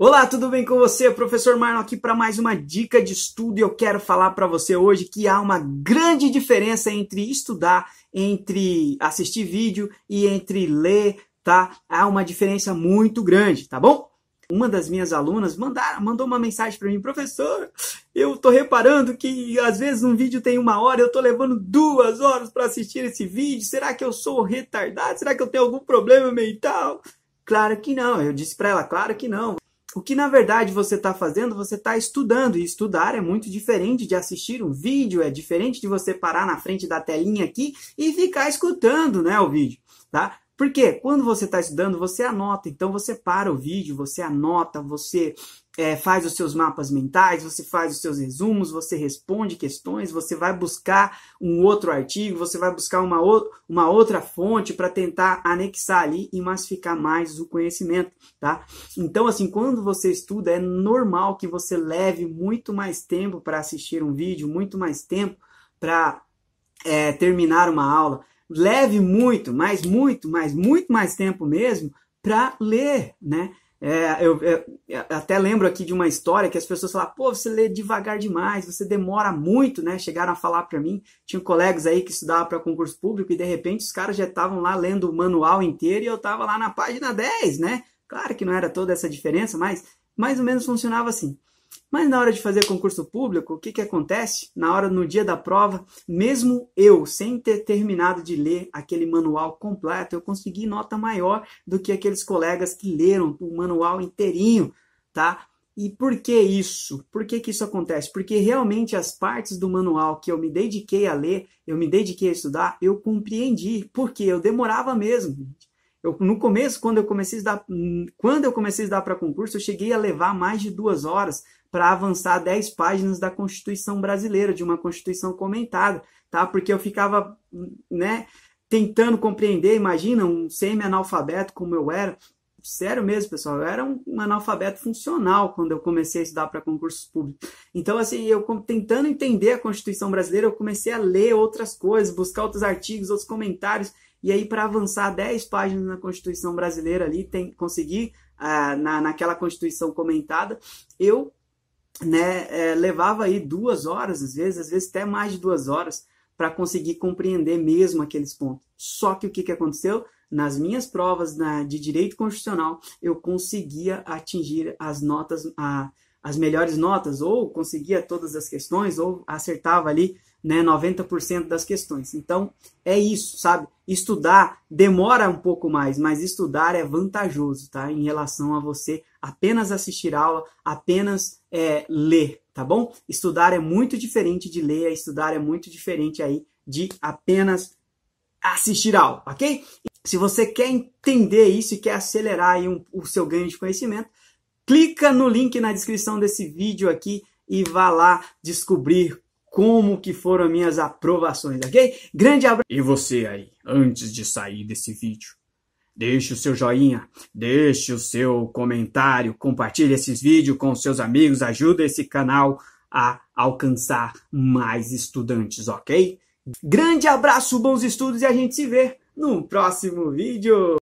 Olá, tudo bem com você? Professor Marlon aqui para mais uma dica de estudo. Eu quero falar para você hoje que há uma grande diferença entre estudar, entre assistir vídeo e entre ler, tá? Há uma diferença muito grande, tá bom? Uma das minhas alunas mandaram, mandou uma mensagem para mim, professor, eu tô reparando que às vezes um vídeo tem uma hora, eu tô levando duas horas para assistir esse vídeo. Será que eu sou retardado? Será que eu tenho algum problema mental? Claro que não. Eu disse para ela, claro que não o que na verdade você está fazendo, você está estudando. E estudar é muito diferente de assistir um vídeo, é diferente de você parar na frente da telinha aqui e ficar escutando né, o vídeo. Tá? Porque quando você está estudando, você anota. Então você para o vídeo, você anota, você é, faz os seus mapas mentais, você faz os seus resumos, você responde questões, você vai buscar um outro artigo, você vai buscar uma, o, uma outra fonte para tentar anexar ali e massificar mais o conhecimento, tá? Então, assim, quando você estuda, é normal que você leve muito mais tempo para assistir um vídeo, muito mais tempo para é, terminar uma aula. Leve muito, mas muito, mas muito mais tempo mesmo para ler, né? É, eu, eu, eu, até lembro aqui de uma história que as pessoas falavam, pô, você lê devagar demais, você demora muito, né? Chegaram a falar para mim. Tinha colegas aí que estudavam para concurso público e de repente os caras já estavam lá lendo o manual inteiro e eu estava lá na página 10, né? Claro que não era toda essa diferença, mas mais ou menos funcionava assim. Mas na hora de fazer concurso público, o que, que acontece? Na hora, no dia da prova, mesmo eu, sem ter terminado de ler aquele manual completo, eu consegui nota maior do que aqueles colegas que leram o manual inteirinho, tá? E por que isso? Por que, que isso acontece? Porque realmente as partes do manual que eu me dediquei a ler, eu me dediquei a estudar, eu compreendi, porque eu demorava mesmo. Gente eu, no começo, quando eu comecei a dar, quando eu comecei a estudar para concurso, eu cheguei a levar mais de duas horas para avançar 10 páginas da Constituição brasileira, de uma Constituição comentada, tá? Porque eu ficava, né, tentando compreender, imagina, um semi-analfabeto como eu era. Sério mesmo, pessoal, eu era um, um analfabeto funcional quando eu comecei a estudar para concursos públicos. Então, assim, eu tentando entender a Constituição brasileira, eu comecei a ler outras coisas, buscar outros artigos, outros comentários e aí, para avançar 10 páginas na Constituição brasileira ali, tem, conseguir ah, na, naquela Constituição comentada, eu né, é, levava aí duas horas, às vezes, às vezes até mais de duas horas, para conseguir compreender mesmo aqueles pontos. Só que o que, que aconteceu? Nas minhas provas na, de direito constitucional, eu conseguia atingir as notas, a, as melhores notas, ou conseguia todas as questões, ou acertava ali né, 90% das questões. Então, é isso, sabe? Estudar demora um pouco mais, mas estudar é vantajoso, tá? Em relação a você apenas assistir aula, apenas é, ler, tá bom? Estudar é muito diferente de ler, estudar é muito diferente aí de apenas assistir aula, ok? Se você quer entender isso e quer acelerar aí um, o seu ganho de conhecimento, clica no link na descrição desse vídeo aqui e vá lá descobrir como que foram minhas aprovações, ok? Grande abraço! E você aí, antes de sair desse vídeo, deixe o seu joinha, deixe o seu comentário, compartilhe esses vídeos com seus amigos, ajuda esse canal a alcançar mais estudantes, ok? Grande abraço, bons estudos e a gente se vê no próximo vídeo!